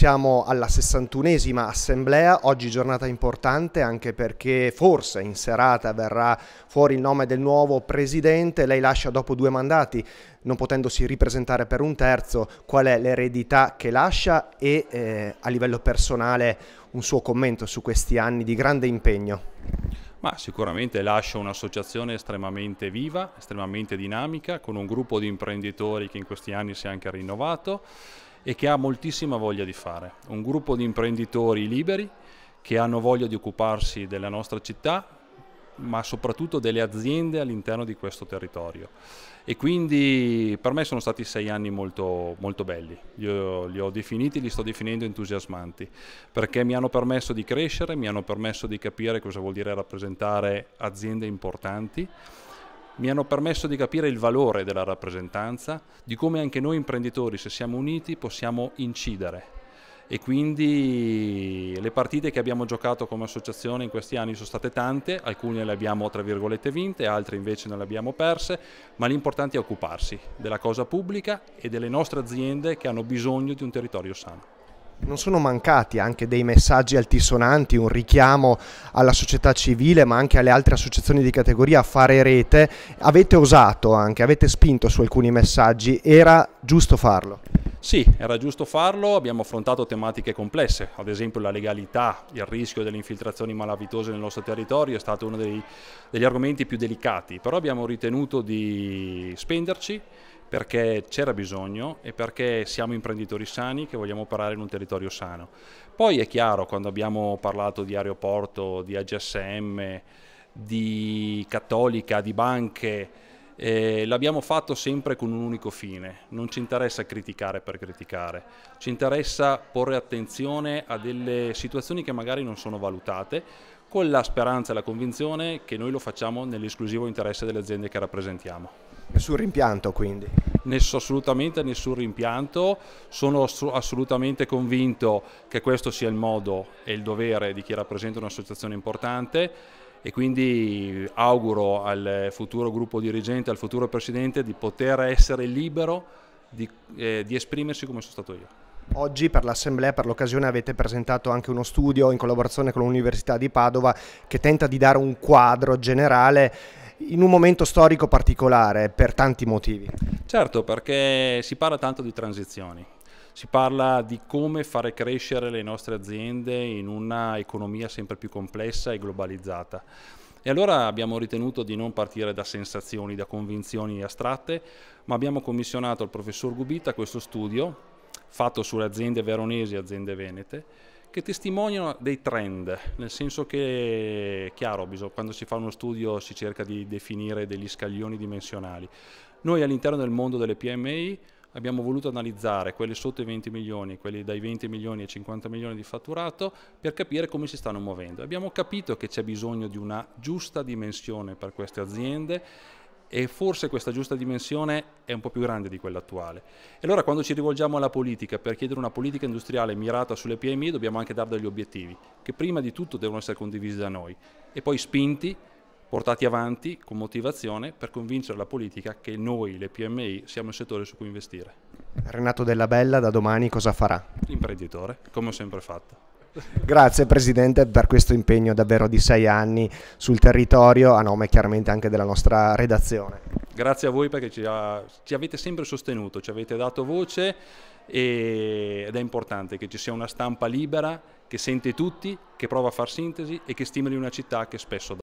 Siamo alla 61esima assemblea, oggi giornata importante anche perché forse in serata verrà fuori il nome del nuovo presidente, lei lascia dopo due mandati, non potendosi ripresentare per un terzo, qual è l'eredità che lascia e eh, a livello personale un suo commento su questi anni di grande impegno. Ma sicuramente lascio un'associazione estremamente viva, estremamente dinamica, con un gruppo di imprenditori che in questi anni si è anche rinnovato e che ha moltissima voglia di fare. Un gruppo di imprenditori liberi che hanno voglia di occuparsi della nostra città, ma soprattutto delle aziende all'interno di questo territorio. E quindi per me sono stati sei anni molto, molto belli, Io li ho definiti, li sto definendo entusiasmanti, perché mi hanno permesso di crescere, mi hanno permesso di capire cosa vuol dire rappresentare aziende importanti mi hanno permesso di capire il valore della rappresentanza, di come anche noi imprenditori, se siamo uniti, possiamo incidere. E quindi le partite che abbiamo giocato come associazione in questi anni sono state tante, alcune le abbiamo tra virgolette vinte, altre invece non le abbiamo perse, ma l'importante è occuparsi della cosa pubblica e delle nostre aziende che hanno bisogno di un territorio sano. Non sono mancati anche dei messaggi altisonanti, un richiamo alla società civile ma anche alle altre associazioni di categoria a fare rete. Avete osato anche, avete spinto su alcuni messaggi, era giusto farlo? Sì, era giusto farlo, abbiamo affrontato tematiche complesse, ad esempio la legalità, il rischio delle infiltrazioni malavitose nel nostro territorio è stato uno dei, degli argomenti più delicati, però abbiamo ritenuto di spenderci perché c'era bisogno e perché siamo imprenditori sani che vogliamo operare in un territorio sano. Poi è chiaro, quando abbiamo parlato di aeroporto, di AGSM, di Cattolica, di banche, eh, l'abbiamo fatto sempre con un unico fine, non ci interessa criticare per criticare, ci interessa porre attenzione a delle situazioni che magari non sono valutate, con la speranza e la convinzione che noi lo facciamo nell'esclusivo interesse delle aziende che rappresentiamo. Nessun rimpianto quindi? Ness assolutamente nessun rimpianto, sono assolutamente convinto che questo sia il modo e il dovere di chi rappresenta un'associazione importante e quindi auguro al futuro gruppo dirigente, al futuro presidente di poter essere libero di, eh, di esprimersi come sono stato io. Oggi per l'Assemblea, per l'occasione, avete presentato anche uno studio in collaborazione con l'Università di Padova che tenta di dare un quadro generale in un momento storico particolare per tanti motivi. Certo, perché si parla tanto di transizioni, si parla di come fare crescere le nostre aziende in una economia sempre più complessa e globalizzata. E allora abbiamo ritenuto di non partire da sensazioni, da convinzioni astratte, ma abbiamo commissionato al professor Gubita questo studio fatto sulle aziende veronesi e aziende venete, che testimoniano dei trend, nel senso che, è chiaro, quando si fa uno studio si cerca di definire degli scaglioni dimensionali. Noi all'interno del mondo delle PMI abbiamo voluto analizzare quelle sotto i 20 milioni, quelli dai 20 milioni ai 50 milioni di fatturato per capire come si stanno muovendo. Abbiamo capito che c'è bisogno di una giusta dimensione per queste aziende e forse questa giusta dimensione è un po' più grande di quella attuale. E allora quando ci rivolgiamo alla politica per chiedere una politica industriale mirata sulle PMI dobbiamo anche dare degli obiettivi che prima di tutto devono essere condivisi da noi e poi spinti, portati avanti con motivazione per convincere la politica che noi, le PMI, siamo il settore su cui investire. Renato Della Bella da domani cosa farà? L'imprenditore, come ho sempre fatto. Grazie Presidente per questo impegno davvero di sei anni sul territorio, a nome chiaramente anche della nostra redazione. Grazie a voi perché ci, ha, ci avete sempre sostenuto, ci avete dato voce e, ed è importante che ci sia una stampa libera che sente tutti, che prova a far sintesi e che stimoli una città che spesso dà.